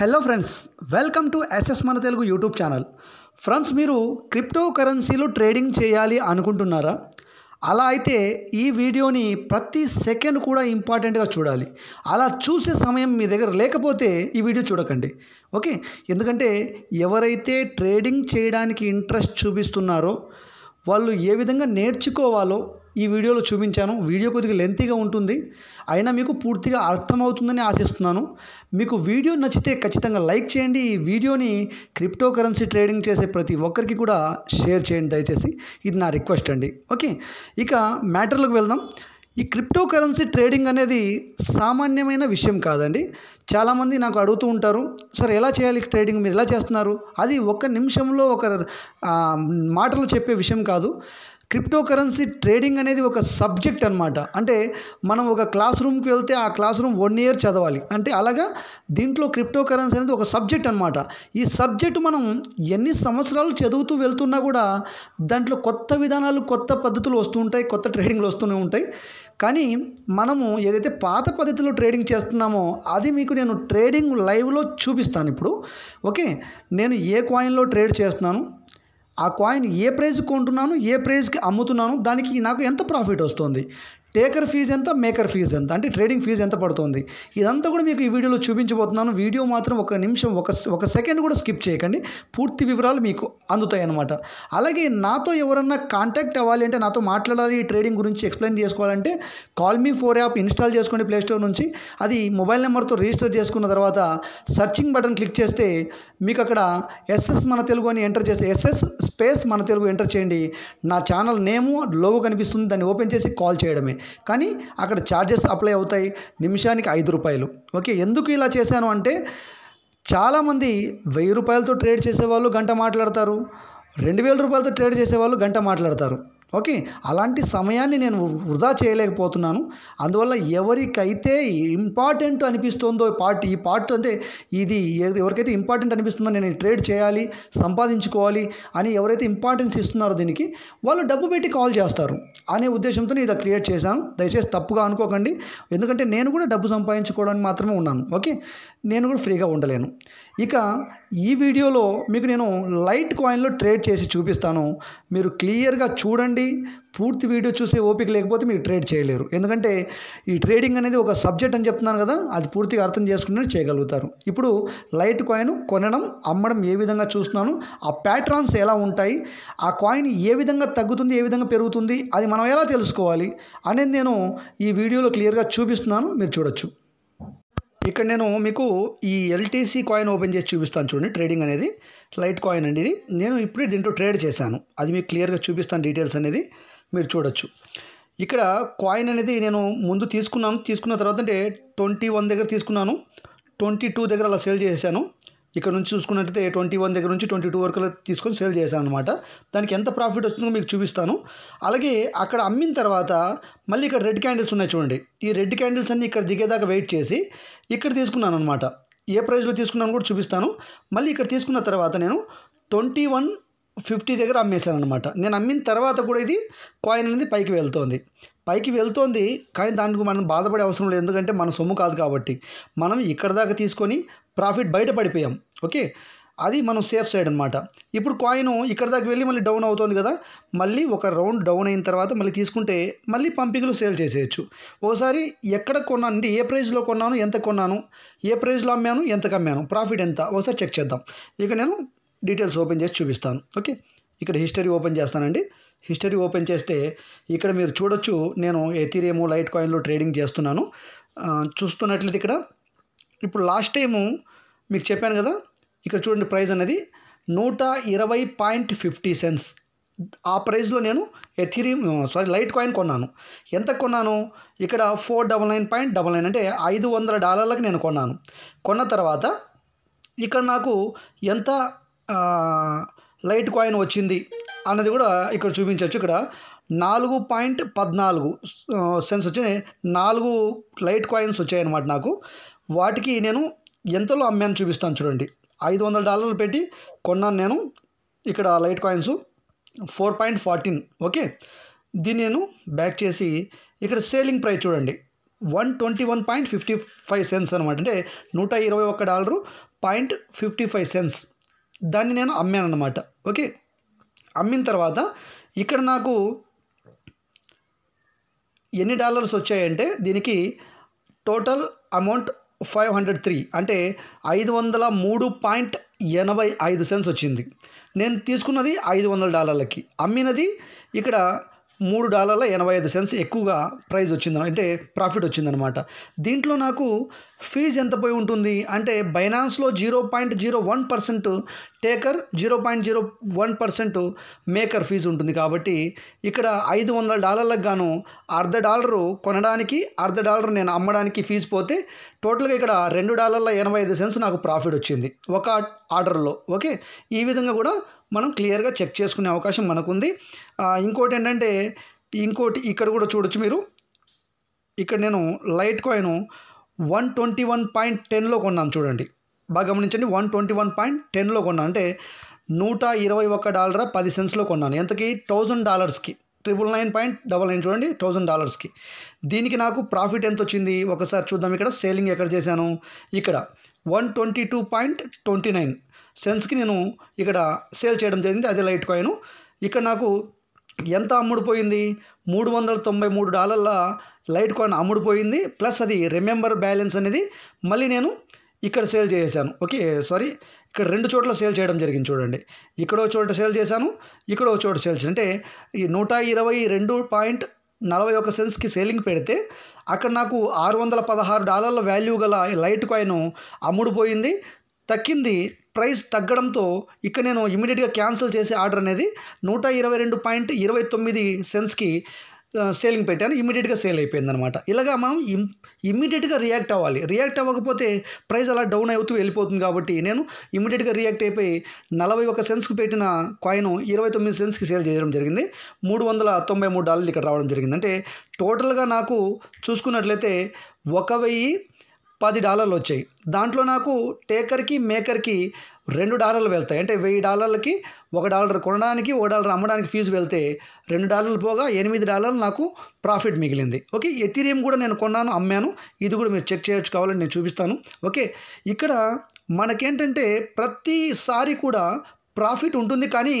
hello friends welcome to SS మన Telugu YouTube channel friends మీరు crypto కరెన్సీలో ట్రేడింగ్ చేయాలి అనుకుంటున్నారా అలా అయితే ఈ వీడియోని ప్రతి సెకండ్ కూడా ఇంపార్టెంట్గా చూడాలి అలా చూసే సమయం మీ దగ్గర లేకపోతే ఈ వీడియో చూడకండి ఓకే ఎందుకంటే ఎవరైతే ట్రేడింగ్ చేయడానికి ఇంట్రెస్ట్ చూపిస్తున్నారో వాళ్ళు ఏ విధంగా నేర్చుకోవాలో ఈ వీడియోలో చూపించాను వీడియో కొద్దిగా లెంతీగా ఉంటుంది అయినా మీకు పూర్తిగా అర్థమవుతుందని ఆశిస్తున్నాను మీకు వీడియో నచ్చితే ఖచ్చితంగా లైక్ చేయండి ఈ వీడియోని క్రిప్టో కరెన్సీ ట్రేడింగ్ చేసే ప్రతి ఒక్కరికి కూడా షేర్ చేయండి దయచేసి ఇది నా రిక్వెస్ట్ అండి ఓకే ఇక మ్యాటర్లోకి వెళ్దాం ఈ క్రిప్టో కరెన్సీ ట్రేడింగ్ అనేది సామాన్యమైన విషయం కాదండి చాలామంది నాకు అడుగుతూ ఉంటారు సార్ ఎలా చేయాలి ట్రేడింగ్ మీరు ఎలా చేస్తున్నారు అది ఒక్క నిమిషంలో ఒక మాటలు చెప్పే విషయం కాదు క్రిప్టో కరెన్సీ ట్రేడింగ్ అనేది ఒక సబ్జెక్ట్ అనమాట అంటే మనం ఒక క్లాస్ రూమ్కి వెళ్తే ఆ క్లాస్ రూమ్ వన్ ఇయర్ చదవాలి అంటే అలాగా దీంట్లో క్రిప్టో కరెన్సీ అనేది ఒక సబ్జెక్ట్ అనమాట ఈ సబ్జెక్ట్ మనం ఎన్ని సంవత్సరాలు చదువుతూ వెళ్తున్నా కూడా దాంట్లో కొత్త విధానాలు కొత్త పద్ధతులు వస్తూ ఉంటాయి కొత్త ట్రేడింగ్లు వస్తూనే ఉంటాయి కానీ మనము ఏదైతే పాత పద్ధతిలో ట్రేడింగ్ చేస్తున్నామో అది మీకు నేను ట్రేడింగ్ లైవ్లో చూపిస్తాను ఇప్పుడు ఓకే నేను ఏ కాయిన్లో ట్రేడ్ చేస్తున్నాను ఆ కాయిన్ ఏ ప్రైజ్కి కొంటున్నాను ఏ ప్రైజ్కి అమ్ముతున్నాను దానికి నాకు ఎంత ప్రాఫిట్ వస్తుంది టేకర్ ఫీజు ఎంత మేకర్ ఫీజు ఎంత అంటే ట్రేడింగ్ ఫీజు ఎంత పడుతుంది ఇదంతా కూడా మీకు ఈ వీడియోలో చూపించబోతున్నాను వీడియో మాత్రం ఒక నిమిషం ఒక ఒక సెకండ్ కూడా స్కిప్ చేయకండి పూర్తి వివరాలు మీకు అందుతాయి అన్నమాట అలాగే నాతో ఎవరన్నా కాంటాక్ట్ అవ్వాలి అంటే నాతో మాట్లాడాలి ఈ ట్రేడింగ్ గురించి ఎక్స్ప్లెయిన్ చేసుకోవాలంటే call me four app install చేసుకోండి ప్లేస్టోర్ నుంచి అది మొబైల్ నెంబర్తో రిజిస్టర్ చేసుకున్న తర్వాత సర్చింగ్ బటన్ క్లిక్ చేస్తే మీకు అక్కడ ఎస్ఎస్ మన తెలుగు అని ఎంటర్ చేస్తే ఎస్ఎస్ స్పేస్ మన తెలుగు ఎంటర్ చేయండి నా ఛానల్ నేమో లోగో కనిపిస్తుంది దాన్ని ఓపెన్ చేసి కాల్ చేయడమే కానీ అక్కడ ఛార్జెస్ అప్లై అవుతాయి నిమిషానికి ఐదు రూపాయలు ఓకే ఎందుకు ఇలా చేశాను అంటే చాలామంది వెయ్యి రూపాయలతో ట్రేడ్ చేసేవాళ్ళు గంట మాట్లాడతారు రెండు వేల రూపాయలతో ట్రేడ్ చేసేవాళ్ళు గంట మాట్లాడతారు ఓకే అలాంటి సమయాన్ని నేను వృధా చేయలేకపోతున్నాను అందువల్ల ఎవరికైతే ఇంపార్టెంట్ అనిపిస్తుందో పార్ట్ ఈ పార్ట్ అంటే ఇది ఎవరికైతే ఇంపార్టెంట్ అనిపిస్తుందో నేను ట్రేడ్ చేయాలి సంపాదించుకోవాలి అని ఎవరైతే ఇంపార్టెన్స్ ఇస్తున్నారో దీనికి వాళ్ళు డబ్బు పెట్టి కాల్ చేస్తారు అనే ఉద్దేశంతో ఇది క్రియేట్ చేశాను దయచేసి తప్పుగా అనుకోకండి ఎందుకంటే నేను కూడా డబ్బు సంపాదించుకోవడానికి మాత్రమే ఉన్నాను ఓకే నేను కూడా ఫ్రీగా ఉండలేను ఇక ఈ వీడియోలో మీకు నేను లైట్ కాయిన్లో ట్రేడ్ చేసి చూపిస్తాను మీరు క్లియర్గా చూడండి కాబట్టి పూర్తి వీడియో చూసే ఓపిక లేకపోతే మీరు ట్రేడ్ చేయలేరు ఎందుకంటే ఈ ట్రేడింగ్ అనేది ఒక సబ్జెక్ట్ అని చెప్తున్నాను కదా అది పూర్తిగా అర్థం చేసుకుని చేయగలుగుతారు ఇప్పుడు లైట్ కాయిన్ కొనడం అమ్మడం ఏ విధంగా చూస్తున్నాను ఆ ప్యాట్రాన్స్ ఎలా ఉంటాయి ఆ కాయిన్ ఏ విధంగా తగ్గుతుంది ఏ విధంగా పెరుగుతుంది అది మనం ఎలా తెలుసుకోవాలి అనేది నేను ఈ వీడియోలో క్లియర్గా చూపిస్తున్నాను మీరు చూడొచ్చు ఇక్కడ నేను మీకు ఈ ఎల్టీసీ కాయిన్ ఓపెన్ చేసి చూపిస్తాను చూడండి ట్రేడింగ్ అనేది లైట్ కాయిన్ అండి ఇది నేను ఇప్పుడే దీంట్లో ట్రేడ్ చేశాను అది మీకు క్లియర్గా చూపిస్తాను డీటెయిల్స్ అనేది మీరు చూడొచ్చు ఇక్కడ కాయిన్ అనేది నేను ముందు తీసుకున్నాను తీసుకున్న తర్వాత అంటే ట్వంటీ వన్ దగ్గర తీసుకున్నాను ట్వంటీ టూ దగ్గర అలా సేల్ చేశాను ఇక్కడ నుంచి చూసుకున్నట్టయితే ట్వంటీ వన్ దగ్గర నుంచి ట్వంటీ టూ వరకు తీసుకొని సేల్ చేశాను అనమాట దానికి ఎంత ప్రాఫిట్ వస్తుందో మీకు చూపిస్తాను అలాగే అక్కడ అమ్మిన తర్వాత మళ్ళీ ఇక్కడ రెడ్ క్యాండిల్స్ ఉన్నాయి చూడండి ఈ రెడ్ క్యాండిల్స్ అన్నీ ఇక్కడ దిగేదాకా వెయిట్ చేసి ఇక్కడ తీసుకున్నాను అనమాట ఏ ప్రైస్లో తీసుకున్నాను కూడా చూపిస్తాను మళ్ళీ ఇక్కడ తీసుకున్న తర్వాత నేను ట్వంటీ వన్ ఫిఫ్టీ దగ్గర అమ్మేశాను అనమాట నేను అమ్మిన తర్వాత కూడా ఇది కాయిన్ అనేది పైకి వెళ్తోంది పైకి వెళ్తోంది కానీ దానికి మనం బాధపడే అవసరం లేదు ఎందుకంటే మన సొమ్ము కాదు కాబట్టి మనం ఇక్కడ దాకా తీసుకొని ప్రాఫిట్ బయట పడిపోయాం ఓకే అది మనం సేఫ్ సైడ్ అనమాట ఇప్పుడు కాయిన్ ఇక్కడ దాకా వెళ్ళి మళ్ళీ డౌన్ అవుతుంది కదా మళ్ళీ ఒక రౌండ్ డౌన్ అయిన తర్వాత మళ్ళీ తీసుకుంటే మళ్ళీ పంపింగ్లు సేల్ చేసేయచ్చు ఒకసారి ఎక్కడ కొన్నాను అంటే ఏ ప్రైజ్లో కొన్నాను ఎంత కొన్నాను ఏ ప్రైజ్లో అమ్మాను ఎంత అమ్మాను ప్రాఫిట్ ఎంత ఒకసారి చెక్ చేద్దాం ఇక నేను డీటెయిల్స్ ఓపెన్ చేసి చూపిస్తాను ఓకే ఇక్కడ హిస్టరీ ఓపెన్ చేస్తానండి హిస్టరీ ఓపెన్ చేస్తే ఇక్కడ మీరు చూడొచ్చు నేను ఎథీరియము లైట్ కాయిన్లో ట్రేడింగ్ చేస్తున్నాను చూస్తున్నట్లయితే ఇక్కడ ఇప్పుడు లాస్ట్ టైము మీకు చెప్పాను కదా ఇక్కడ చూడండి ప్రైస్ అనేది నూట ఇరవై పాయింట్ ఫిఫ్టీ సెన్స్ ఆ ప్రైస్లో నేను ఎథీరియం సారీ లైట్ కాయిన్ కొన్నాను ఎంత కొన్నాను ఇక్కడ four double nine point double nine అంటే ఐదు వందల డాలర్లకు నేను కొన్నాను కొన్న తర్వాత ఇక్కడ నాకు ఎంత లైట్ కాయిన్ వచ్చింది అన్నది కూడా ఇక్కడ చూపించవచ్చు ఇక్కడ నాలుగు పాయింట్ పద్నాలుగు సెన్స్ వచ్చి నాలుగు లైట్ కాయిన్స్ వచ్చాయన్నమాట నాకు వాటికి నేను ఎంతలో అమ్మాను చూపిస్తాను చూడండి ఐదు వందల డాలర్లు పెట్టి కొన్నాను నేను ఇక్కడ Litecoins four point fourteen okay దీన్ని నేను బ్యాక్ చేసి ఇక్కడ సేలింగ్ ప్రైస్ చూడండి one twenty one point fifty five cents అనమాట అంటే నూట ఇరవై ఒక్క dollar point fifty five cents దాన్ని నేను అమ్మాను అనమాట ఓకే అమ్మిన తర్వాత ఇక్కడ నాకు ఎన్ని డాలర్స్ వచ్చాయంటే దీనికి total amount five hundred three అంటే ఐదు వందల మూడు పాయింట్ ఎనభై ఐదు సెన్స్ వచ్చింది నేను తీసుకున్నది ఐదు వందల డాలర్లకి అమ్మినది ఇక్కడ మూడు డాలర్ల ఎనభై ఐదు సెన్స్ ఎక్కువగా ప్రైజ్ వచ్చింది అంటే ప్రాఫిట్ వచ్చిందనమాట దీంట్లో నాకు ఫీజు ఎంత పోయి ఉంటుంది అంటే బైనాన్స్లో zero point zero one percent taker zero point zero one percent maker fee ఉంటుంది కాబట్టి ఇక్కడ ఐదు వందల డాలర్లకు గాను అర్ధ డాలరు కొనడానికి అర్ధ డాలర్ నేను అమ్మడానికి ఫీజు పోతే టోటల్గా ఇక్కడ రెండు డాలర్ల ఎనభై ఐదు సెన్స్ నాకు ప్రాఫిట్ వచ్చింది ఒక ఆర్డర్లో ఓకే ఈ విధంగా కూడా మనం క్లియర్గా చెక్ చేసుకునే అవకాశం మనకుంది ఇంకోటి ఏంటంటే ఇంకోటి ఇక్కడ కూడా చూడొచ్చు మీరు ఇక్కడ నేను Litecoin one twenty one point టెన్లో కొన్నాను చూడండి బాగా గమనించండి వన్ ట్వంటీ వన్ పాయింట్ టెన్లో కొన్నాను అంటే నూట ఇరవై ఒక్క డాలర్ పది సెన్స్లో కొన్నాను ఎంతకి థౌజండ్ డాలర్స్కి triple nine point double nine చూడండి థౌజండ్ డాలర్స్కి దీనికి నాకు ప్రాఫిట్ ఎంత వచ్చింది ఒకసారి చూద్దాం ఇక్కడ సేలింగ్ ఎక్కడ చేశాను ఇక్కడ one twenty two point twenty nine సెన్స్కి నేను ఇక్కడ సేల్ చేయడం జరిగింది అదే లైట్ కాయిన్ ఇక్కడ నాకు ఎంత అమ్ముడుపోయింది మూడు వందల తొంభై మూడు డాలర్ల లైట్ కాయిన్ అమ్ముడుపోయింది ప్లస్ అది రిమెంబర్ బ్యాలెన్స్ అనేది మళ్ళీ నేను ఇక్కడ సేల్ చేశాను ఓకే సారీ ఇక్కడ రెండు చోట్ల సేల్ చేయడం జరిగింది చూడండి ఇక్కడో చోట సేల్ చేశాను ఇక్కడో చోట సేల్ చేశాను అంటే ఈ నూట ఇరవై రెండు పాయింట్ నలభై ఒక సెన్స్కి సేలింగ్ పెడితే అక్కడ నాకు ఆరు వందల పదహారు డాలర్ల వాల్యూ గల లైట్ కాయిన్ అమ్ముడుపోయింది తగ్గింది ప్రైస్ తగ్గడంతో ఇక నేను ఇమీడియట్గా క్యాన్సిల్ చేసే ఆర్డర్ అనేది నూట ఇరవై రెండు పాయింట్ ఇరవై తొమ్మిది సెన్స్కి సేలింగ్ పెట్టాను ఇమీడియట్గా సేల్ అయిపోయింది అనమాట ఇలాగా మనం ఇమ్ ఇమీడియట్గా రియాక్ట్ అవ్వాలి రియాక్ట్ అవ్వకపోతే ప్రైస్ అలా డౌన్ అవుతూ వెళ్ళిపోతుంది కాబట్టి నేను ఇమీడియట్గా రియాక్ట్ అయిపోయి నలభై ఒక సెన్స్కి పెట్టిన కాయిన్ ఇరవై తొమ్మిది సెన్స్కి సేల్ చేయడం జరిగింది మూడు వందల తొంభై మూడు డాలర్లు ఇక్కడ రావడం జరిగింది అంటే టోటల్గా నాకు చూసుకున్నట్లయితే ఒక వెయ్యి పది డాలర్లు వచ్చాయి దాంట్లో నాకు టేకర్కి మేకర్కి రెండు డాలర్లు వెళ్తాయి అంటే వెయ్యి డాలర్లకి ఒక డాలర్ కొనడానికి ఒక డాలర్ అమ్మడానికి ఫీజు వెళ్తే రెండు డాలర్లు పోగా ఎనిమిది డాలర్లు నాకు ప్రాఫిట్ మిగిలింది ఓకే ఎథీరియం కూడా నేను కొన్నాను అమ్మాను ఇది కూడా మీరు చెక్ చేయొచ్చు కావాలని నేను చూపిస్తాను ఓకే ఇక్కడ మనకేంటంటే ప్రతిసారి కూడా ప్రాఫిట్ ఉంటుంది కానీ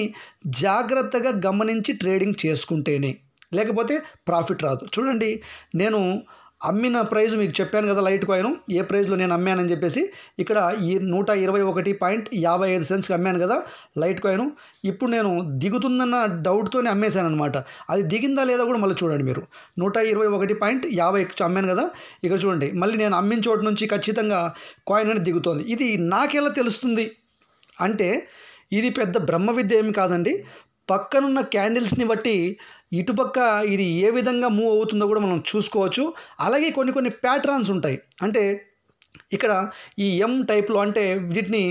జాగ్రత్తగా గమనించి ట్రేడింగ్ చేసుకుంటేనే లేకపోతే ప్రాఫిట్ రాదు చూడండి నేను అమ్మిన ప్రైజ్ మీకు చెప్పాను కదా లైట్ కాయిన్ ఏ ప్రైజ్లో నేను అమ్మానని చెప్పేసి ఇక్కడ ఈ నూట ఇరవై ఒకటి పాయింట్ యాభై ఐదు సెన్స్కి అమ్మాను కదా లైట్ కాయిన్ ఇప్పుడు నేను దిగుతుందన్న డౌట్తోనే అమ్మేశాను అనమాట అది దిగిందా లేదా కూడా మళ్ళీ చూడండి మీరు నూట ఇరవై ఒకటి పాయింట్ యాభై అమ్మాను కదా ఇక్కడ చూడండి మళ్ళీ నేను అమ్మిన చోటు నుంచి ఖచ్చితంగా కాయిన్ అని దిగుతోంది ఇది నాకెలా తెలుస్తుంది అంటే ఇది పెద్ద బ్రహ్మ విద్య ఏమి కాదండి పక్కనున్న క్యాండిల్స్ని బట్టి ఇటుపక్క ఇది ఏ విధంగా మూవ్ అవుతుందో కూడా మనం చూసుకోవచ్చు అలాగే కొన్ని కొన్ని ప్యాటర్న్స్ ఉంటాయి అంటే ఇక్కడ ఈ ఎం టైప్లో అంటే వీటిని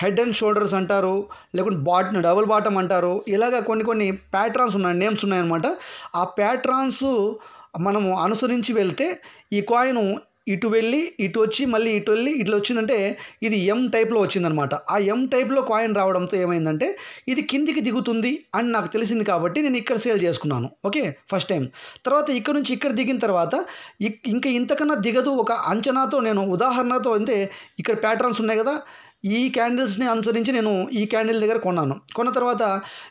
హెడ్ అండ్ షోల్డర్స్ అంటారు లేకుంటే బాట్ డబుల్ బాటమ్ అంటారు ఇలాగ కొన్ని కొన్ని ప్యాటర్న్స్ ఉన్నాయి నేమ్స్ ఉన్నాయన్నమాట ఆ ప్యాటర్న్స్ మనము అనుసరించి వెళ్తే ఈ కాయిన్ ఇటు వెళ్ళి ఇటు వచ్చి మళ్ళీ ఇటు వెళ్ళి ఇట్లా వచ్చిందంటే ఇది ఎం టైప్లో వచ్చిందనమాట ఆ ఎం టైప్లో కాయిన్ రావడంతో ఏమైందంటే ఇది కిందికి దిగుతుంది అని నాకు తెలిసింది కాబట్టి నేను ఇక్కడ సేల్ చేసుకున్నాను ఓకే ఫస్ట్ టైం తర్వాత ఇక్కడ నుంచి ఇక్కడ దిగిన తర్వాత ఇంకా ఇంతకన్నా దిగదు ఒక అంచనాతో నేను ఉదాహరణతో అంటే ఇక్కడ ప్యాటర్న్స్ ఉన్నాయి కదా ఈ క్యాండిల్స్ని అనుసరించి నేను ఈ క్యాండిల్ దగ్గర కొన్నాను కొన్న తర్వాత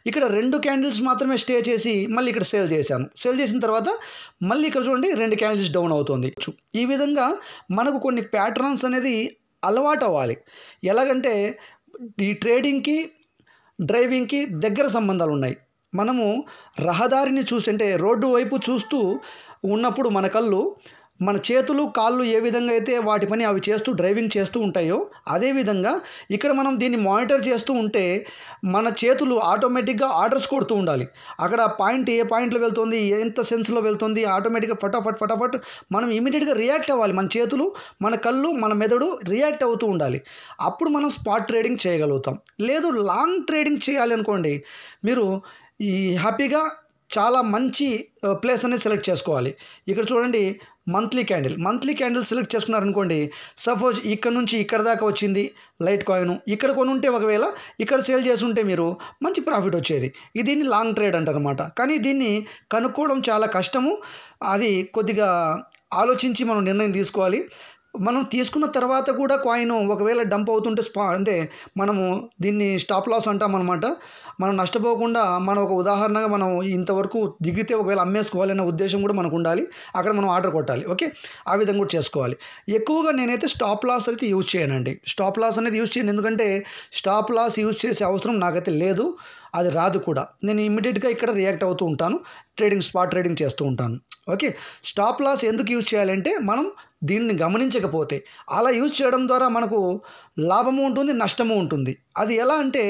ఇక్కడ రెండు క్యాండిల్స్ మాత్రమే స్టే చేసి మళ్ళీ ఇక్కడ సేల్ చేశాను సేల్ చేసిన తర్వాత మళ్ళీ ఇక్కడ చూడండి రెండు క్యాండిల్స్ డౌన్ అవుతుంది ఈ విధంగా మనకు కొన్ని ప్యాటర్న్స్ అనేది అలవాటు అవ్వాలి ఎలాగంటే ఈ ట్రేడింగ్కి డ్రైవింగ్కి దగ్గర సంబంధాలు ఉన్నాయి మనము రహదారిని చూసి అంటే రోడ్డు వైపు చూస్తూ ఉన్నప్పుడు మన కళ్ళు మన చేతులు కాళ్ళు ఏ విధంగా అయితే వాటి పని అవి చేస్తూ డ్రైవింగ్ చేస్తూ ఉంటాయో అదేవిధంగా ఇక్కడ మనం దీన్ని మానిటర్ చేస్తూ ఉంటే మన చేతులు ఆటోమేటిక్గా ఆర్డర్స్ కొడుతూ ఉండాలి అక్కడ పాయింట్ ఏ పాయింట్లో వెళ్తుంది ఎంత సెన్స్లో వెళ్తుంది ఆటోమేటిక్గా ఫటాఫట్ ఫటాఫట్ మనం ఇమీడియట్గా రియాక్ట్ అవ్వాలి మన చేతులు మన కళ్ళు మన మెదడు రియాక్ట్ అవుతూ ఉండాలి అప్పుడు మనం స్పాట్ ట్రేడింగ్ చేయగలుగుతాం లేదు లాంగ్ ట్రేడింగ్ చేయాలి అనుకోండి మీరు ఈ హ్యాపీగా చాలా మంచి ప్లేస్ అనేది సెలెక్ట్ చేసుకోవాలి ఇక్కడ చూడండి monthly candle monthly candle select చేసుకున్నారనుకోండి సపోజ్ ఇక్కడ నుంచి ఇక్కడ దాకా వచ్చింది లైట్ కాయిన్ ఇక్కడ కొనుంటే ఒకవేళ ఇక్కడ సేల్ చేసుంటే మీరు మంచి ప్రాఫిట్ వచ్చేది ఇది లాంగ్ ట్రేడ్ అంటారనమాట కానీ దీన్ని కనుక్కోవడం చాలా కష్టము అది కొద్దిగా ఆలోచించి మనం నిర్ణయం తీసుకోవాలి మనం తీసుకున్న తర్వాత కూడా కాయిన్ ఒకవేళ డంప్ అవుతుంటే స్పా అంటే మనము దీన్ని స్టాప్ లాస్ అంటాం అనమాట మనం నష్టపోకుండా మనం ఒక ఉదాహరణగా మనం ఇంతవరకు దిగితే ఒకవేళ అమ్మేసుకోవాలనే ఉద్దేశం కూడా మనకు ఉండాలి అక్కడ మనం ఆర్డర్ కొట్టాలి ఓకే ఆ విధంగా కూడా చేసుకోవాలి ఎక్కువగా నేనైతే స్టాప్ లాస్ అయితే యూజ్ చేయనండి స్టాప్ లాస్ అనేది యూజ్ చేయను ఎందుకంటే స్టాప్ లాస్ యూజ్ చేసే అవసరం నాకైతే లేదు అది రాదు కూడా నేను ఇమీడియట్గా ఇక్కడ రియాక్ట్ అవుతూ ఉంటాను ట్రేడింగ్ స్పాట్ ట్రేడింగ్ చేస్తూ ఉంటాను ఓకే స్టాప్ లాస్ ఎందుకు యూజ్ చేయాలంటే మనం దీన్ని గమనించకపోతే అలా యూజ్ చేయడం ద్వారా మనకు లాభము ఉంటుంది నష్టము ఉంటుంది అది ఎలా అంటే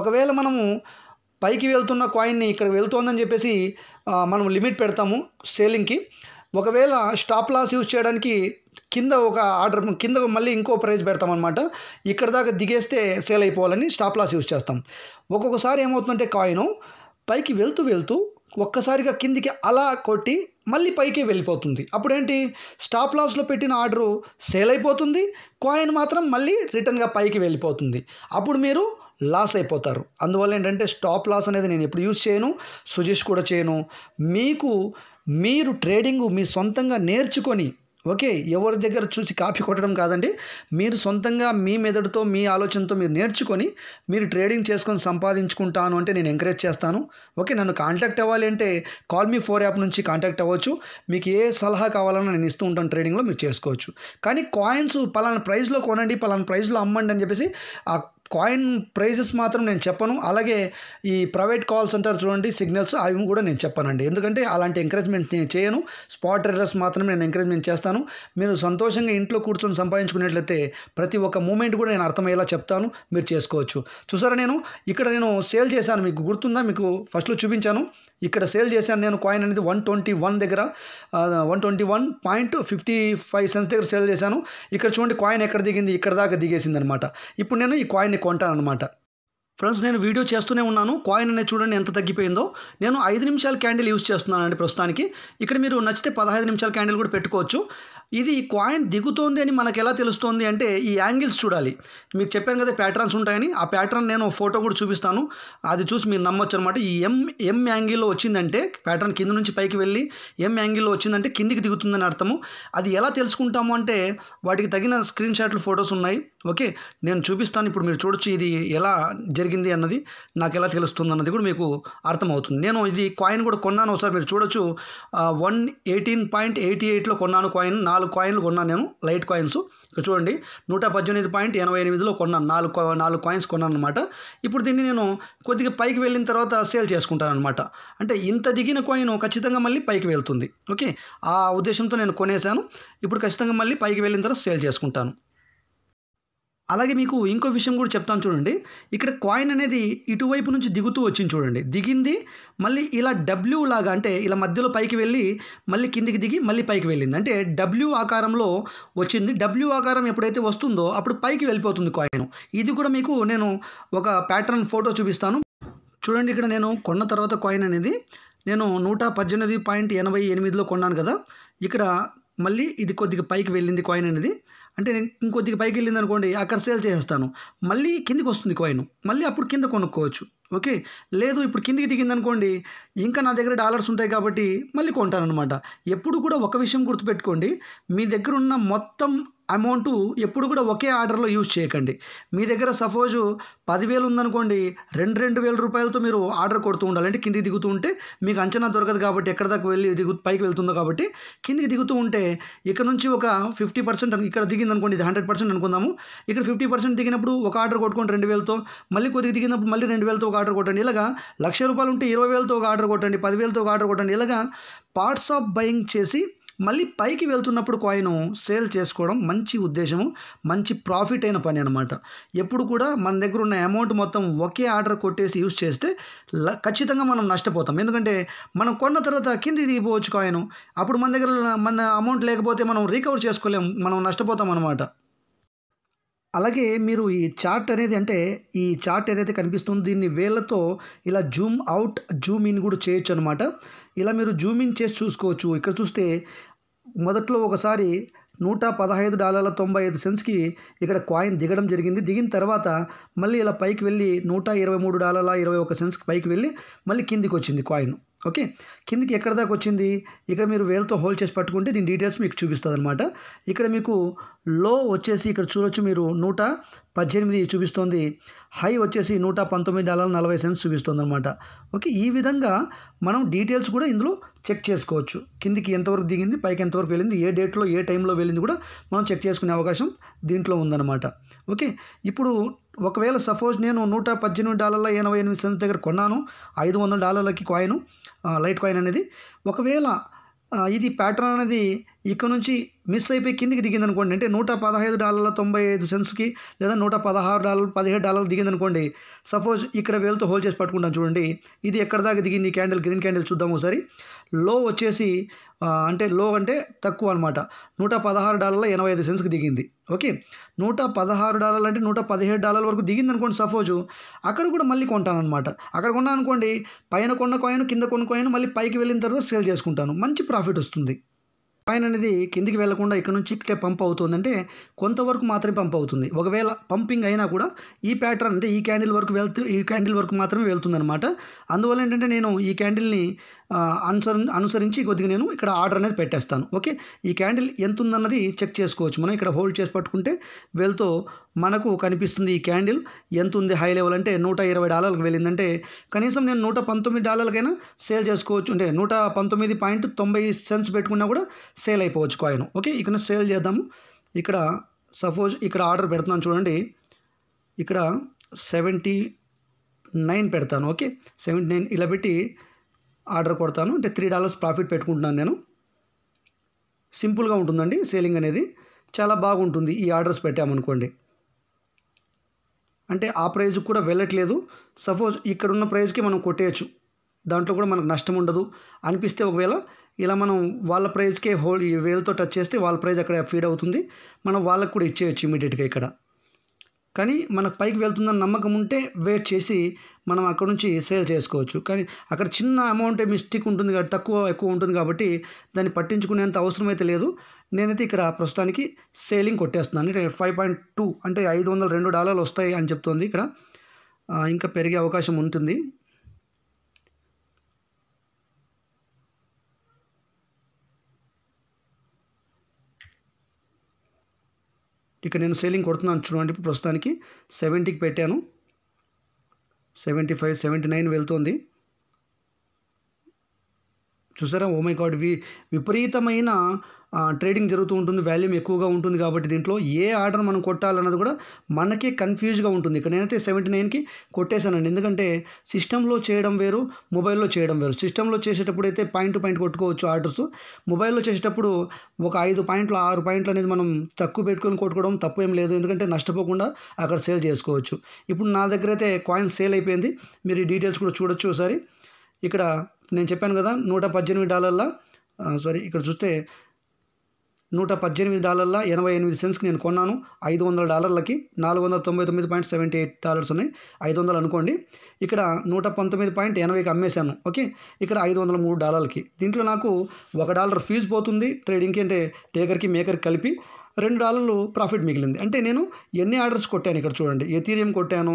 ఒకవేళ మనము పైకి వెళ్తున్న కాయిన్ని ఇక్కడ వెళ్తుందని చెప్పేసి మనం లిమిట్ పెడతాము సేలింగ్కి ఒకవేళ స్టాప్ లాస్ యూజ్ చేయడానికి కింద ఒక ఆర్డర్ కింద మళ్ళీ ఇంకో ప్రైస్ పెడతామన్నమాట ఇక్కడ దాకా దిగేస్తే సేల్ అయిపోవాలని స్టాప్ లాస్ యూజ్ చేస్తాం ఒక్కొక్కసారి ఏమవుతుందంటే కాయిను పైకి వెళ్తూ వెళ్తూ ఒక్కసారిగా కిందికి అలా కొట్టి మళ్ళీ పైకి వెళ్ళిపోతుంది అప్పుడేంటి స్టాప్ లాస్లో పెట్టిన ఆర్డరు సేల్ అయిపోతుంది కాయిన్ మాత్రం మళ్ళీ రిటర్న్గా పైకి వెళ్ళిపోతుంది అప్పుడు మీరు లాస్ అయిపోతారు అందువల్ల ఏంటంటే స్టాప్ లాస్ అనేది నేను ఎప్పుడు యూజ్ చేయను సుజెస్ట్ కూడా చేయను మీకు మీరు ట్రేడింగ్ మీ సొంతంగా నేర్చుకొని ఓకే ఎవరి దగ్గర చూసి కాపీ కొట్టడం కాదండి మీరు సొంతంగా మీ మెదడుతో మీ ఆలోచనతో మీరు నేర్చుకొని మీరు ట్రేడింగ్ చేసుకొని సంపాదించుకుంటాను అంటే నేను ఎంకరేజ్ చేస్తాను ఓకే నన్ను కాంటాక్ట్ అవ్వాలి అంటే కాల్ మీ ఫోర్ యాప్ నుంచి కాంటాక్ట్ అవ్వచ్చు మీకు ఏ సలహా కావాలన్నా నేను ఇస్తూ ఉంటాను ట్రేడింగ్లో మీరు చేసుకోవచ్చు కానీ కాయిన్స్ పలానా ప్రైస్లో కొనండి పలానా ప్రైస్లో అమ్మండి అని చెప్పేసి ఆ కాయిన్ ప్రైజెస్ మాత్రం నేను చెప్పను అలాగే ఈ ప్రైవేట్ కాల్స్ అంటారు చూడండి సిగ్నల్స్ అవి కూడా నేను చెప్పానండి ఎందుకంటే అలాంటి ఎంకరేజ్మెంట్ నేను చేయను స్పాట్ ట్రేడర్స్ మాత్రం నేను ఎంకరేజ్మెంట్ చేస్తాను మీరు సంతోషంగా ఇంట్లో కూర్చొని సంపాదించుకునేట్లయితే ప్రతి ఒక్క మూమెంట్ కూడా నేను అర్థమయ్యేలా చెప్తాను మీరు చేసుకోవచ్చు చూసారా నేను ఇక్కడ నేను సేల్ చేశాను మీకు గుర్తుందా మీకు ఫస్ట్లో చూపించాను ఇక్కడ సేల్ చేశాను నేను కాయిన్ అనేది వన్ ట్వంటీ వన్ దగ్గర one twenty one point fifty five cents దగ్గర సేల్ చేశాను ఇక్కడ చూడండి కాయిన్ ఎక్కడ దిగింది ఇక్కడ దాకా దిగేసింది అనమాట ఇప్పుడు నేను ఈ కాయిన్ని కొంటాను అనమాట ఫ్రెండ్స్ నేను వీడియో చేస్తూనే ఉన్నాను కాయిన్ అనేది చూడండి ఎంత తగ్గిపోయిందో నేను ఐదు నిమిషాల క్యాండిల్ యూస్ చేస్తున్నానండి ప్రస్తుతానికి ఇక్కడ మీరు నచ్చితే పదహైదు నిమిషాల క్యాండిల్ కూడా పెట్టుకోవచ్చు ఇది కాయిన్ దిగుతోంది అని మనకు ఎలా తెలుస్తోంది అంటే ఈ యాంగిల్స్ చూడాలి మీకు చెప్పాను కదా ప్యాటర్న్స్ ఉంటాయని ఆ ప్యాటర్న్ నేను ఫోటో కూడా చూపిస్తాను అది చూసి మీరు నమ్మొచ్చు అనమాట ఈ ఎం ఎం యాంగిల్లో వచ్చిందంటే ప్యాటర్న్ కింద నుంచి పైకి వెళ్ళి ఎం యాంగిల్లో వచ్చిందంటే కిందికి దిగుతుందని అర్థము అది ఎలా తెలుసుకుంటాము అంటే వాటికి తగిన స్క్రీన్ షాట్లు ఫొటోస్ ఉన్నాయి ఓకే నేను చూపిస్తాను ఇప్పుడు మీరు చూడొచ్చు ఇది ఎలా జరిగింది అన్నది నాకు ఎలా తెలుస్తుంది అన్నది కూడా మీకు అర్థమవుతుంది నేను ఇది కాయిన్ కూడా కొన్నాను ఒకసారి మీరు చూడొచ్చు వన్ ఎయిటీన్ పాయింట్ ఎయిటీ ఎయిట్లో కొన్నాను కాయిన్ నాలుగు నాలుగు కాయిన్లు కొన్నాను నేను లైట్ కాయిన్స్ ఇక్కడ చూడండి నూట పద్దెనిమిది పాయింట్ ఎనభై ఎనిమిదిలో కొన్నాను నాలుగు నాలుగు కాయిన్స్ కొన్నాను అనమాట ఇప్పుడు దీన్ని నేను కొద్దిగా పైకి వెళ్ళిన తర్వాత సేల్ చేసుకుంటాను అనమాట అంటే ఇంత దిగిన కాయిన్ ఖచ్చితంగా మళ్ళీ పైకి వెళ్తుంది ఓకే ఆ ఉద్దేశంతో నేను కొనేసాను ఇప్పుడు ఖచ్చితంగా మళ్ళీ పైకి వెళ్ళిన తర్వాత సేల్ చేసుకుంటాను అలాగే మీకు ఇంకో విషయం కూడా చెప్తాను చూడండి ఇక్కడ కాయిన్ అనేది ఇటువైపు నుంచి దిగుతూ వచ్చింది చూడండి దిగింది మళ్ళీ ఇలా డబ్ల్యూ లాగా అంటే ఇలా మధ్యలో పైకి వెళ్ళి మళ్ళీ కిందికి దిగి మళ్ళీ పైకి వెళ్ళింది అంటే డబ్ల్యూ ఆకారంలో వచ్చింది డబ్ల్యూ ఆకారం ఎప్పుడైతే వస్తుందో అప్పుడు పైకి వెళ్ళిపోతుంది కాయిన్ ఇది కూడా మీకు నేను ఒక ప్యాటర్న్ ఫోటో చూపిస్తాను చూడండి ఇక్కడ నేను కొన్న తర్వాత కాయిన్ అనేది నేను నూట పద్దెనిమిది పాయింట్ ఎనభై ఎనిమిదిలో కొన్నాను కదా ఇక్కడ మళ్ళీ ఇది కొద్దిగా పైకి వెళ్ళింది కాయిన్ అనేది అంటే నేను ఇంకొద్దిగా పైకి వెళ్ళింది అనుకోండి అక్కడ సేల్ చేసేస్తాను మళ్ళీ కిందికి వస్తుంది కాయిన్ మళ్ళీ అప్పుడు కింద కొనుక్కోవచ్చు ఓకే లేదు ఇప్పుడు కిందికి దిగింది అనుకోండి ఇంకా నా దగ్గర డాలర్స్ ఉంటాయి కాబట్టి మళ్ళీ కొంటాను అనమాట ఎప్పుడు కూడా ఒక విషయం గుర్తుపెట్టుకోండి మీ దగ్గర ఉన్న మొత్తం అమౌంట్ ఎప్పుడు కూడా ఒకే ఆర్డర్లో యూజ్ చేయకండి మీ దగ్గర సపోజు పదివేలు ఉందనుకోండి రెండు రెండు వేల రూపాయలతో మీరు ఆర్డర్ కొడుతూ ఉండాలి అంటే కిందికి దిగుతూ ఉంటే మీకు అంచనా దొరకదు కాబట్టి ఎక్కడ దాకా వెళ్ళి దిగు పైకి వెళ్తుందో కాబట్టి కిందికి దిగుతూ ఉంటే ఇక్కడ నుంచి ఒక ఫిఫ్టీ పర్సెంట్ ఇక్కడ దిగింది అనుకోండి ఇది హండ్రెడ్ పర్సెంట్ అనుకుందాము ఇక్కడ ఫిఫ్టీ పర్సెంట్ దిగినప్పుడు ఒక ఆర్డర్ కొట్టుకోండి రెండు వేలతో మళ్ళీ కొద్దిగా దిగినప్పుడు మళ్ళీ రెండు వేలతో ఒక ఆర్డర్ కొట్టండి ఇలాగా లక్ష రూపాయలు ఉంటే ఇరవై వేలతో ఒక ఆర్డర్ కొట్టండి పదివేలతో ఒక ఆర్డర్ కొట్టండి ఇలాగా పార్ట్స్ ఆఫ్ బయింగ్ చేసి మళ్ళీ పైకి వెళ్తున్నప్పుడు కాయిన్ సేల్ చేసుకోవడం మంచి ఉద్దేశము మంచి ప్రాఫిట్ అయిన పని అనమాట ఎప్పుడు కూడా మన దగ్గర ఉన్న అమౌంట్ మొత్తం ఒకే ఆర్డర్ కొట్టేసి యూస్ చేస్తే ఖచ్చితంగా మనం నష్టపోతాం ఎందుకంటే మనం కొన్న తర్వాత కింది దిగిపోవచ్చు కాయిన్ అప్పుడు మన దగ్గర మన అమౌంట్ లేకపోతే మనం రీకవర్ చేసుకోలేము మనం నష్టపోతాం అనమాట అలాగే మీరు ఈ చార్ట్ అనేది అంటే ఈ చార్ట్ ఏదైతే కనిపిస్తుందో దీన్ని వేళ్ళతో ఇలా జూమ్ అవుట్ జూమ్ ఇన్ కూడా చేయొచ్చు అనమాట ఇలా మీరు జూమ్ ఇన్ చేసి చూసుకోవచ్చు ఇక్కడ చూస్తే మొదట్లో ఒకసారి నూట పదహైదు డాలర్ల తొంభై ఐదు సెన్స్కి ఇక్కడ కాయిన్ దిగడం జరిగింది దిగిన తర్వాత మళ్ళీ ఇలా పైకి వెళ్ళి నూట ఇరవై మూడు డాలర్ల ఇరవై ఒక సెన్స్కి పైకి వెళ్ళి మళ్ళీ కిందికి వచ్చింది కాయిన్ ఓకే కిందికి ఎక్కడ దాకా వచ్చింది ఇక్కడ మీరు వేలతో హోల్డ్ చేసి పట్టుకుంటే దీని డీటెయిల్స్ మీకు చూపిస్తుంది అనమాట ఇక్కడ మీకు లో వచ్చేసి ఇక్కడ చూడొచ్చు మీరు నూట పద్దెనిమిది చూపిస్తోంది హై వచ్చేసి నూట పంతొమ్మిది డాలర్ నలభై సెన్స్ చూపిస్తుంది అనమాట ఓకే ఈ విధంగా మనం డీటెయిల్స్ కూడా ఇందులో చెక్ చేసుకోవచ్చు కిందికి ఎంతవరకు దిగింది పైకి ఎంతవరకు వెళ్ళింది ఏ డేట్లో ఏ టైంలో వెళ్ళింది కూడా మనం చెక్ చేసుకునే అవకాశం దీంట్లో ఉందన్నమాట ఓకే ఇప్పుడు ఒకవేళ సపోజ్ నేను నూట పద్దెనిమిది డాలర్ల ఎనభై ఎనిమిది సెన్స్ దగ్గర కొన్నాను ఐదు వందల డాలర్లకి కాయిన్ లైట్ కాయిన్ అనేది ఒకవేళ ఇది ప్యాటర్న్ అనేది ఇక్కడ నుంచి మిస్ అయిపోయి కిందికి దిగింది అనుకోండి అంటే నూట పదహైదు డాలర్ల తొంభై ఐదు సెన్స్కి లేదా నూట పదహారు డాలర్ పదిహేడు డాలర్లు దిగింది అనుకోండి సపోజ్ ఇక్కడ వేలుతో హోల్డ్ చేసి పట్టుకుంటాను చూడండి ఇది ఎక్కడ దాకా దిగింది క్యాండిల్ గ్రీన్ క్యాండిల్ చూద్దాం ఒకసారి లో వచ్చేసి అంటే లో అంటే తక్కువ అనమాట నూట పదహారు డాలర్ల ఎనభై ఐదు సెన్స్కి దిగింది ఓకే నూట పదహారు డాలర్లు అంటే నూట పదిహేడు డాలర్ల వరకు దిగింది అనుకోండి సపోజు అక్కడ కూడా మళ్ళీ కొంటానమాట అక్కడ కొన్నాను అనుకోండి పైన కొన్న కాయిన్ కింద కొన్న కాయను మళ్ళీ పైకి వెళ్ళిన తర్వాత సేల్ చేసుకుంటాను మంచి ప్రాఫిట్ వస్తుంది పైన అనేది కిందికి వెళ్లకుండా ఇక్కడ నుంచి ఇక్కడే పంప్ అవుతుందంటే కొంతవరకు మాత్రమే పంప్ అవుతుంది ఒకవేళ పంపింగ్ అయినా కూడా ఈ ప్యాటర్న్ అంటే ఈ క్యాండిల్ వరకు వెళ్తూ ఈ క్యాండిల్ వరకు మాత్రమే వెళ్తుందనమాట అందువల్ల ఏంటంటే నేను ఈ క్యాండిల్ని అనుసరి అనుసరించి కొద్దిగా నేను ఇక్కడ ఆర్డర్ అనేది పెట్టేస్తాను ఓకే ఈ క్యాండిల్ ఎంత ఉందన్నది చెక్ చేసుకోవచ్చు మనం ఇక్కడ హోల్డ్ చేసి పట్టుకుంటే వెళ్తూ మనకు కనిపిస్తుంది ఈ క్యాండిల్ ఎంత ఉంది హై లెవెల్ అంటే నూట ఇరవై డాలర్లకు వెళ్ళిందంటే కనీసం నేను నూట పంతొమ్మిది డాలర్లకైనా సేల్ చేసుకోవచ్చు అంటే నూట పంతొమ్మిది పాయింట్ తొంభై సెన్స్ పెట్టుకున్నా కూడా సేల్ అయిపోవచ్చు కాయిన్ ఓకే ఇక్కడ సేల్ చేద్దాము ఇక్కడ సపోజ్ ఇక్కడ ఆర్డర్ పెడుతున్నాను చూడండి ఇక్కడ సెవెంటీ నైన్ పెడతాను ఓకే సెవెంటీ నైన్ ఇలా పెట్టి ఆర్డర్ కొడతాను అంటే త్రీ డాలర్స్ ప్రాఫిట్ పెట్టుకుంటున్నాను నేను సింపుల్గా ఉంటుందండి సేలింగ్ అనేది చాలా బాగుంటుంది ఈ ఆర్డర్స్ పెట్టామనుకోండి అంటే ఆ ప్రైజ్కి కూడా వెళ్ళట్లేదు సపోజ్ ఇక్కడ ఉన్న ప్రైజ్కి మనం కొట్టేయచ్చు దాంట్లో కూడా మనకు నష్టం ఉండదు అనిపిస్తే ఒకవేళ ఇలా మనం వాళ్ళ ప్రైజ్కే హోల్ వేలతో టచ్ చేస్తే వాళ్ళ ప్రైజ్ అక్కడ ఫీడ్ అవుతుంది మనం వాళ్ళకు కూడా ఇచ్చేయచ్చు ఇమీడియట్గా ఇక్కడ కానీ మనకు పైకి వెళ్తుందని నమ్మకం ఉంటే వెయిట్ చేసి మనం అక్కడ నుంచి సేల్ చేసుకోవచ్చు కానీ అక్కడ చిన్న అమౌంటే మిస్టేక్ ఉంటుంది కాబట్టి తక్కువ ఎక్కువ ఉంటుంది కాబట్టి దాన్ని పట్టించుకునేంత అవసరం అయితే లేదు నేనైతే ఇక్కడ ప్రస్తుతానికి సేలింగ్ కొట్టేస్తున్నాను అంటే ఫైవ్ పాయింట్ టూ అంటే ఐదు వందల రెండు డాలర్లు వస్తాయి అని చెప్తోంది ఇక్కడ ఇంకా పెరిగే అవకాశం ఉంటుంది ఇక్కడ నేను సేలింగ్ కొడుతున్నాను చూడండి ఇప్పుడు ప్రస్తుతానికి సెవెంటీకి పెట్టాను సెవెంటీ ఫైవ్ సెవెంటీ నైన్ వెళ్తుంది చూసారా ఓ మై గాడ్ వి విపరీతమైన ట్రేడింగ్ జరుగుతూ ఉంటుంది వాల్యూమ్ ఎక్కువగా ఉంటుంది కాబట్టి దీంట్లో ఏ ఆర్డర్ మనం కొట్టాలన్నది కూడా మనకి కన్ఫ్యూజ్గా ఉంటుంది ఇక్కడ నేనైతే సెవెంటీ నైన్కి కొట్టేశానండి ఎందుకంటే సిస్టంలో చేయడం వేరు మొబైల్లో చేయడం వేరు సిస్టంలో చేసేటప్పుడు అయితే పాయింట్ పాయింట్ కొట్టుకోవచ్చు ఆర్డర్స్ మొబైల్లో చేసేటప్పుడు ఒక ఐదు పాయింట్లు ఆరు పాయింట్లు అనేది మనం తక్కువ పెట్టుకొని కొట్టుకోవడం తప్పు ఏం లేదు ఎందుకంటే నష్టపోకుండా అక్కడ సేల్ చేసుకోవచ్చు ఇప్పుడు నా దగ్గర అయితే కాయిన్ సేల్ అయిపోయింది మీరు డీటెయిల్స్ కూడా చూడొచ్చు ఒకసారి ఇక్కడ నేను చెప్పాను కదా నూట పద్దెనిమిది డాలర్ల సారీ ఇక్కడ చూస్తే నూట పద్దెనిమిది డాలర్ల ఎనభై ఎనిమిది సెన్స్కి నేను కొన్నాను ఐదు వందల డాలర్లకి నాలుగు వందల తొంభై తొమ్మిది పాయింట్ సెవెంటీ ఎయిట్ డాలర్స్ ఉన్నాయి ఐదు వందలు అనుకోండి ఇక్కడ నూట పంతొమ్మిది పాయింట్ ఎనభైకి అమ్మేశాను ఓకే ఇక్కడ ఐదు వందల మూడు డాలర్లకి దీంట్లో నాకు ఒక డాలర్ ఫీజు పోతుంది ట్రేడింగ్కి అంటే టేకర్కి మేకర్కి కలిపి రెండు డాలర్లు ప్రాఫిట్ మిగిలింది అంటే నేను ఎన్ని ఆర్డర్స్ కొట్టాను ఇక్కడ చూడండి ఎథీరియం కొట్టాను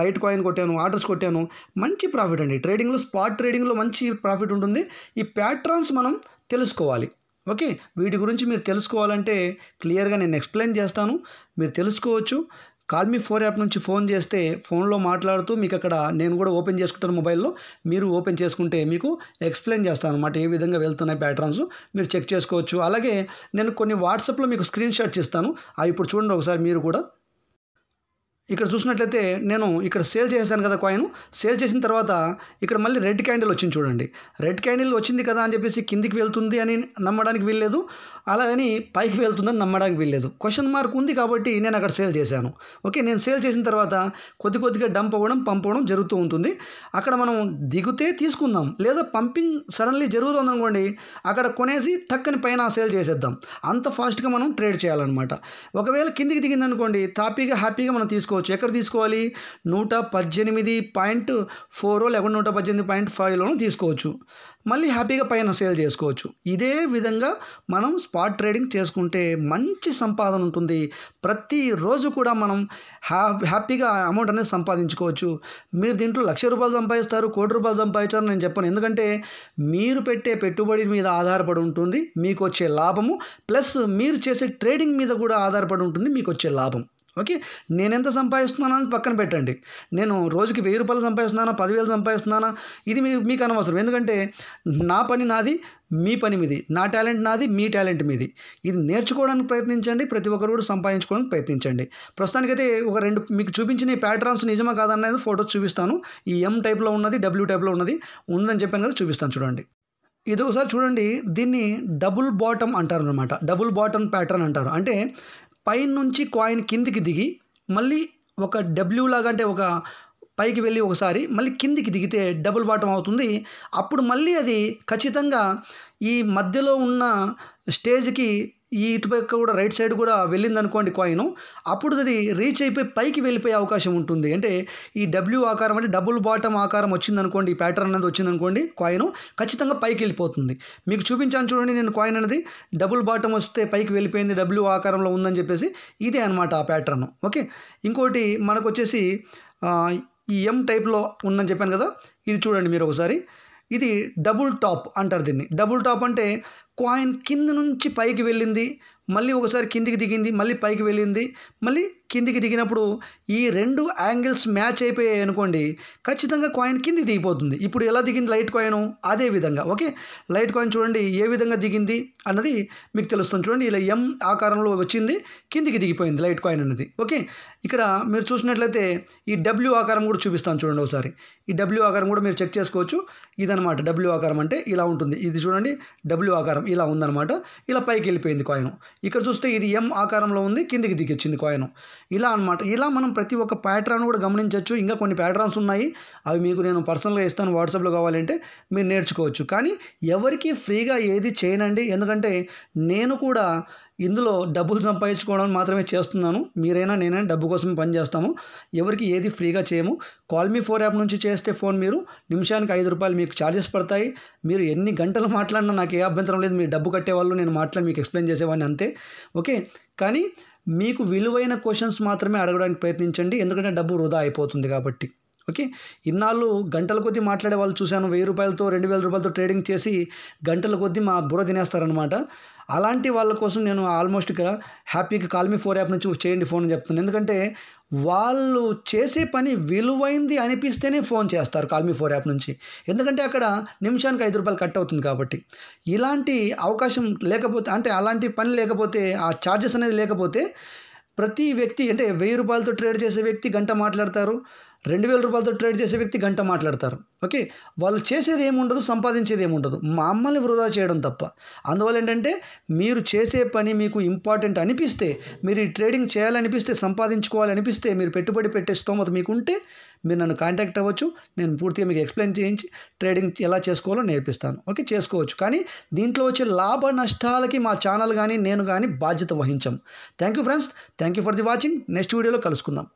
లైట్ కాయిన్ కొట్టాను ఆర్డర్స్ కొట్టాను మంచి ప్రాఫిట్ అండి ట్రేడింగ్లో స్పాట్ ట్రేడింగ్లో మంచి ప్రాఫిట్ ఉంటుంది ఈ ప్యాట్రన్స్ మనం తెలుసుకోవాలి ఓకే వీటి గురించి మీరు తెలుసుకోవాలంటే క్లియర్గా నేను ఎక్స్ప్లెయిన్ చేస్తాను మీరు తెలుసుకోవచ్చు కాల్మీ ఫోర్ యాప్ నుంచి ఫోన్ చేస్తే ఫోన్లో మాట్లాడుతూ మీకు అక్కడ నేను కూడా ఓపెన్ చేసుకుంటాను మొబైల్లో మీరు ఓపెన్ చేసుకుంటే మీకు ఎక్స్ప్లెయిన్ చేస్తాను అనమాట ఏ విధంగా వెళ్తున్నాయి ప్యాటర్న్స్ మీరు చెక్ చేసుకోవచ్చు అలాగే నేను కొన్ని వాట్సాప్లో మీకు స్క్రీన్ షాట్స్ ఇస్తాను అవి ఇప్పుడు చూడండి ఒకసారి మీరు కూడా ఇక్కడ చూసినట్లయితే నేను ఇక్కడ సేల్ చేశాను కదా కాయిన్ సేల్ చేసిన తర్వాత ఇక్కడ మళ్ళీ రెడ్ క్యాండిల్ వచ్చింది చూడండి రెడ్ క్యాండిల్ వచ్చింది కదా అని చెప్పేసి కిందికి వెళ్తుంది అని నమ్మడానికి వీల్లేదు అలాగని పైకి వెళ్తుందని నమ్మడానికి వీల్లేదు క్వశ్చన్ మార్క్ ఉంది కాబట్టి నేను అక్కడ సేల్ చేశాను ఓకే నేను సేల్ చేసిన తర్వాత కొద్ది కొద్దిగా డంప్ అవ్వడం పంపవడం జరుగుతూ ఉంటుంది అక్కడ మనం దిగితే తీసుకుందాం లేదా పంపింగ్ సడన్లీ జరుగుతుంది అనుకోండి అక్కడ కొనేసి టక్కని పైన సేల్ చేసేద్దాం అంత ఫాస్ట్గా మనం ట్రేడ్ చేయాలన్నమాట ఒకవేళ కిందికి దిగిందనుకోండి తాపీగా హ్యాపీగా మనం తీసుకో తీసుకోవచ్చు ఎక్కడ తీసుకోవాలి నూట పద్దెనిమిది పాయింట్ ఫోర్ లేకుండా నూట పద్దెనిమిది పాయింట్ ఫైవ్లోనూ తీసుకోవచ్చు మళ్ళీ హ్యాపీగా పైన సేల్ చేసుకోవచ్చు ఇదే విధంగా మనం స్పాట్ ట్రేడింగ్ చేసుకుంటే మంచి సంపాదన ఉంటుంది ప్రతిరోజు కూడా మనం హ్యా హ్యాపీగా అమౌంట్ అనేది సంపాదించుకోవచ్చు మీరు దీంట్లో లక్ష రూపాయలు సంపాదిస్తారు కోటి రూపాయలు సంపాదిస్తారు నేను చెప్పను ఎందుకంటే మీరు పెట్టే పెట్టుబడి మీద ఆధారపడి ఉంటుంది మీకు వచ్చే లాభము ప్లస్ మీరు చేసే ట్రేడింగ్ మీద కూడా ఆధారపడి ఉంటుంది మీకు వచ్చే లాభం ఓకే నేను ఎంత సంపాదిస్తున్నానని పక్కన పెట్టండి నేను రోజుకి వెయ్యి రూపాయలు సంపాదిస్తున్నానా పదివేలు సంపాదిస్తున్నానా ఇది మీ మీకు అనవసరం ఎందుకంటే నా పని నాది మీ పని మీది నా టాలెంట్ నాది మీ టాలెంట్ మీది ఇది నేర్చుకోవడానికి ప్రయత్నించండి ప్రతి ఒక్కరు కూడా సంపాదించుకోవడానికి ప్రయత్నించండి ప్రస్తుతానికైతే ఒక రెండు మీకు చూపించిన ప్యాటర్న్స్ నిజమా కాదన్నది ఫోటోస్ చూపిస్తాను ఈ ఎం టైప్లో ఉన్నది డబ్ల్యూ టైప్లో ఉన్నది ఉందని చెప్పాను కదా చూపిస్తాను చూడండి ఇది ఒకసారి చూడండి దీన్ని డబుల్ బాటమ్ అంటారు అనమాట డబుల్ బాటమ్ ప్యాటర్న్ అంటారు అంటే పైన నుంచి కాయిన్ కిందికి దిగి మళ్ళీ ఒక డబ్ల్యూ లాగా అంటే ఒక పైకి వెళ్ళి ఒకసారి మళ్ళీ కిందికి దిగితే డబుల్ బాటం అవుతుంది అప్పుడు మళ్ళీ అది ఖచ్చితంగా ఈ మధ్యలో ఉన్న స్టేజ్కి ఈ ఇటుపక్క కూడా రైట్ సైడ్ కూడా వెళ్ళింది అనుకోండి కాయిన్ అప్పుడు అది రీచ్ అయిపోయి పైకి వెళ్ళిపోయే అవకాశం ఉంటుంది అంటే ఈ డబ్ల్యూ ఆకారం అంటే డబుల్ బాటమ్ ఆకారం అనుకోండి ఈ ప్యాటర్న్ అనేది వచ్చింది అనుకోండి కాయిన్ ఖచ్చితంగా పైకి వెళ్ళిపోతుంది మీకు చూపించాను చూడండి నేను కాయిన్ అనేది డబుల్ బాటమ్ వస్తే పైకి వెళ్ళిపోయింది డబ్ల్యూ ఆకారంలో ఉందని చెప్పేసి ఇదే అనమాట ఆ ప్యాటర్న్ ఓకే ఇంకోటి మనకు వచ్చేసి ఈ ఎం టైప్లో ఉందని చెప్పాను కదా ఇది చూడండి మీరు ఒకసారి ఇది డబుల్ టాప్ అంటారు దీన్ని డబుల్ టాప్ అంటే కాయిన్ కింద నుంచి పైకి వెళ్ళింది మళ్ళీ ఒకసారి కిందికి దిగింది మళ్ళీ పైకి వెళ్ళింది మళ్ళీ కిందికి దిగినప్పుడు ఈ రెండు యాంగిల్స్ మ్యాచ్ అయిపోయాయి అనుకోండి ఖచ్చితంగా కాయిన్ కింది దిగిపోతుంది ఇప్పుడు ఎలా దిగింది లైట్ కాయిన్ అదే విధంగా ఓకే లైట్ కాయిన్ చూడండి ఏ విధంగా దిగింది అన్నది మీకు తెలుస్తుంది చూడండి ఇలా ఎం ఆకారంలో వచ్చింది కిందికి దిగిపోయింది లైట్ కాయిన్ అనేది ఓకే ఇక్కడ మీరు చూసినట్లయితే ఈ డబ్ల్యూ ఆకారం కూడా చూపిస్తాను చూడండి ఒకసారి ఈ డబ్ల్యూ ఆకారం కూడా మీరు చెక్ చేసుకోవచ్చు ఇదనమాట డబ్ల్యూ ఆకారం అంటే ఇలా ఉంటుంది ఇది చూడండి డబ్ల్యూ ఆకారం ఇలా ఉందన్నమాట ఇలా పైకి వెళ్ళిపోయింది కాయిన్ ఇక్కడ చూస్తే ఇది ఎం ఆకారంలో ఉంది కిందికి దిగొచ్చింది కాయిన్ ఇలా అనమాట ఇలా మనం ప్రతి ఒక్క ప్యాటర్న్ కూడా గమనించవచ్చు ఇంకా కొన్ని ప్యాటర్న్స్ ఉన్నాయి అవి మీకు నేను పర్సనల్గా ఇస్తాను వాట్సాప్లో కావాలంటే మీరు నేర్చుకోవచ్చు కానీ ఎవరికి ఫ్రీగా ఏది చేయనండి ఎందుకంటే నేను కూడా ఇందులో డబ్బులు సంపాదించుకోవడం మాత్రమే చేస్తున్నాను మీరైనా నేనైనా డబ్బు కోసం పనిచేస్తాము ఎవరికి ఏది ఫ్రీగా చేయము కాల్మీ ఫోర్ యాప్ నుంచి చేస్తే ఫోన్ మీరు నిమిషానికి ఐదు రూపాయలు మీకు ఛార్జెస్ పడతాయి మీరు ఎన్ని గంటలు మాట్లాడినా నాకు ఏ అభ్యంతరం లేదు మీరు డబ్బు కట్టేవాళ్ళు నేను మాట్లాడి మీకు ఎక్స్ప్లెయిన్ చేసేవాడిని అంతే ఓకే కానీ మీకు విలువైన క్వశ్చన్స్ మాత్రమే అడగడానికి ప్రయత్నించండి ఎందుకంటే డబ్బు వృధా అయిపోతుంది కాబట్టి ఓకే ఇన్నాళ్ళు గంటల కొద్దీ మాట్లాడే వాళ్ళు చూశాను వెయ్యి రూపాయలతో రెండు వేల రూపాయలతో ట్రేడింగ్ చేసి గంటల కొద్దీ మా బుర్ర తినేస్తారనమాట అలాంటి వాళ్ళ కోసం నేను ఆల్మోస్ట్ ఇక్కడ హ్యాపీకి కాల్మీ ఫోర్ యాప్ నుంచి చేయండి ఫోన్ అని చెప్తున్నాను ఎందుకంటే వాళ్ళు చేసే పని విలువైంది అనిపిస్తేనే ఫోన్ చేస్తారు కాల్మీ ఫోర్ యాప్ నుంచి ఎందుకంటే అక్కడ నిమిషానికి ఐదు రూపాయలు కట్ అవుతుంది కాబట్టి ఇలాంటి అవకాశం లేకపోతే అంటే అలాంటి పని లేకపోతే ఆ ఛార్జెస్ అనేది లేకపోతే ప్రతి వ్యక్తి అంటే వెయ్యి రూపాయలతో ట్రేడ్ చేసే వ్యక్తి గంట మాట్లాడతారు రెండు వేల రూపాయలతో ట్రేడ్ చేసే వ్యక్తి గంట మాట్లాడతారు ఓకే వాళ్ళు చేసేది ఏముండదు సంపాదించేది ఏముండదు మమ్మల్ని వృధా చేయడం తప్ప అందువల్ల ఏంటంటే మీరు చేసే పని మీకు ఇంపార్టెంట్ అనిపిస్తే మీరు ఈ ట్రేడింగ్ చేయాలనిపిస్తే సంపాదించుకోవాలనిపిస్తే మీరు పెట్టుబడి పెట్టే స్తోమత మీకు ఉంటే మీరు నన్ను కాంటాక్ట్ అవ్వచ్చు నేను పూర్తిగా మీకు ఎక్స్ప్లెయిన్ చేయించి ట్రేడింగ్ ఎలా చేసుకోవాలో నేర్పిస్తాను ఓకే చేసుకోవచ్చు కానీ దీంట్లో వచ్చే లాభ నష్టాలకి మా ఛానల్ కానీ నేను కానీ బాధ్యత వహించాం thank you friends thank you for the watching next వీడియోలో కలుసుకుందాం